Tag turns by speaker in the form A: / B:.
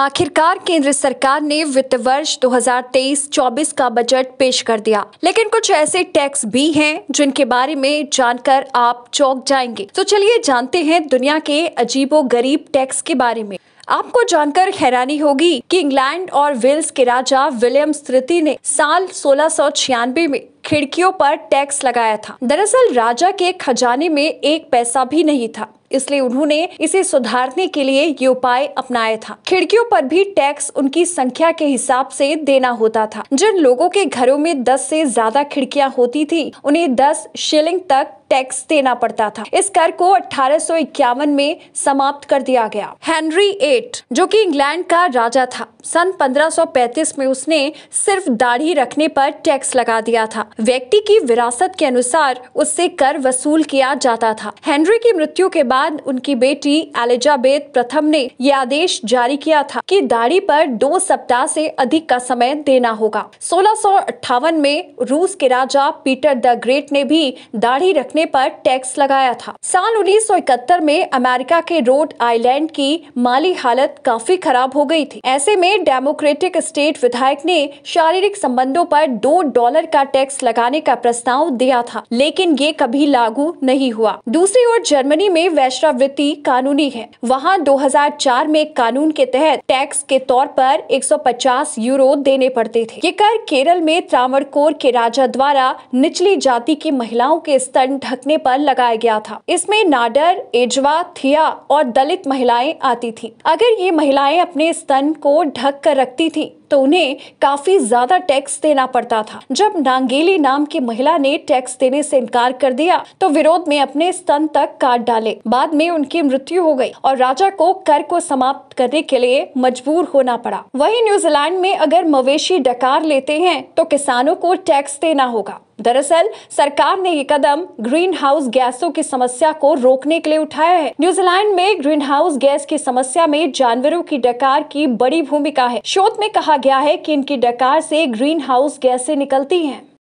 A: आखिरकार केंद्र सरकार ने वित्त वर्ष 2023-24 का बजट पेश कर दिया लेकिन कुछ ऐसे टैक्स भी हैं जिनके बारे में जानकर आप चौंक जाएंगे तो चलिए जानते हैं दुनिया के अजीबो गरीब टैक्स के बारे में आपको जानकर हैरानी होगी कि इंग्लैंड और वेल्स के राजा विलियम तृतीय ने साल सोलह में खिड़कियों पर टैक्स लगाया था दरअसल राजा के खजाने में एक पैसा भी नहीं था इसलिए उन्होंने इसे सुधारने के लिए ये उपाय अपनाया था खिड़कियों पर भी टैक्स उनकी संख्या के हिसाब से देना होता था जिन लोगों के घरों में 10 से ज्यादा खिड़कियां होती थी उन्हें 10 शिलिंग तक टैक्स देना पड़ता था इस कर को अठारह में समाप्त कर दिया गया हेनरी एट जो कि इंग्लैंड का राजा था सन 1535 में उसने सिर्फ दाढ़ी रखने पर टैक्स लगा दिया था व्यक्ति की विरासत के अनुसार उससे कर वसूल किया जाता था हेनरी की मृत्यु के बाद उनकी बेटी एलिजाबेथ प्रथम ने यह आदेश जारी किया था कि दाढ़ी पर दो सप्ताह से अधिक का समय देना होगा सोलह में रूस के राजा पीटर द ग्रेट ने भी दाढ़ी रखने रखने पर टैक्स लगाया था साल उन्नीस में अमेरिका के रोड आइलैंड की माली हालत काफी खराब हो गई थी ऐसे में डेमोक्रेटिक स्टेट विधायक ने शारीरिक संबंधों पर दो डॉलर का टैक्स लगाने का प्रस्ताव दिया था लेकिन ये कभी लागू नहीं हुआ दूसरी ओर जर्मनी में वैश्रावृत्ति कानूनी है वहाँ दो में कानून के तहत टैक्स के तौर पर 150 यूरो देने पड़ते थे ये कर केरल में त्रावण के राजा द्वारा निचली जाति की महिलाओं के स्तन ढकने पर लगाया गया था इसमें नाडर एजवा थिया और दलित महिलाएं आती थी अगर ये महिलाएं अपने स्तन को ढक कर रखती थी तो उन्हें काफी ज्यादा टैक्स देना पड़ता था जब नांगेली नाम की महिला ने टैक्स देने से इनकार कर दिया तो विरोध में अपने स्तन तक काट डाले बाद में उनकी मृत्यु हो गई और राजा को कर को समाप्त करने के लिए मजबूर होना पड़ा वहीं न्यूजीलैंड में अगर मवेशी डकार लेते हैं तो किसानों को टैक्स देना होगा दरअसल सरकार ने ये कदम ग्रीन हाउस गैसों की समस्या को रोकने के लिए उठाया है न्यूजीलैंड में ग्रीन हाउस गैस की समस्या में जानवरों की डकार की बड़ी भूमिका है शोध में कहा गया है कि इनकी डकार से ग्रीन हाउस गैसें निकलती हैं